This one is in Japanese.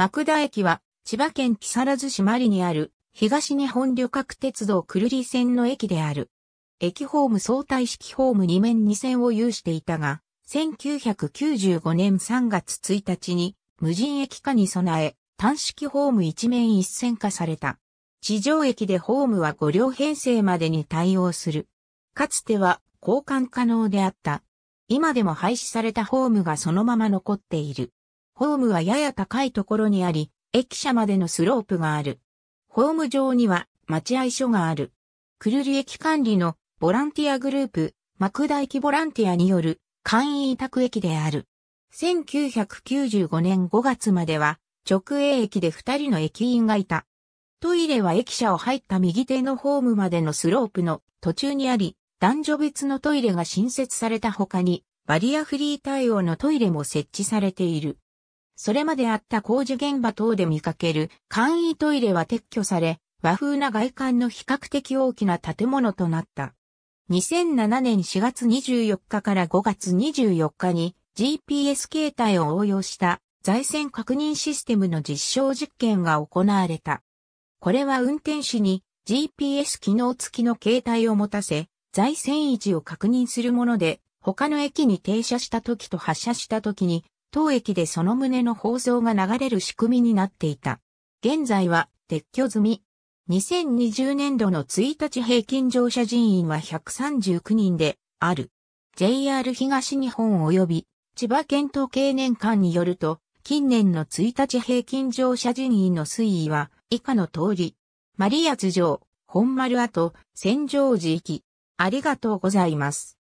幕田駅は、千葉県木更津市マリにある、東日本旅客鉄道くるり線の駅である。駅ホーム相対式ホーム2面2線を有していたが、1995年3月1日に、無人駅化に備え、単式ホーム1面1線化された。地上駅でホームは5両編成までに対応する。かつては交換可能であった。今でも廃止されたホームがそのまま残っている。ホームはやや高いところにあり、駅舎までのスロープがある。ホーム上には待合所がある。くるり駅管理のボランティアグループ、幕大駅ボランティアによる簡易委託駅である。1995年5月までは直営駅で2人の駅員がいた。トイレは駅舎を入った右手のホームまでのスロープの途中にあり、男女別のトイレが新設された他に、バリアフリー対応のトイレも設置されている。それまであった工事現場等で見かける簡易トイレは撤去され、和風な外観の比較的大きな建物となった。2007年4月24日から5月24日に GPS 形態を応用した在線確認システムの実証実験が行われた。これは運転士に GPS 機能付きの携帯を持たせ、在線位置を確認するもので、他の駅に停車した時と発車した時に当駅でその旨の放送が流れる仕組みになっていた。現在は撤去済み。2020年度の1日平均乗車人員は139人である。JR 東日本及び千葉県統計年間によると、近年の1日平均乗車人員の推移は以下の通り、マリアツ城、本丸跡、千畳寺行き、ありがとうございます。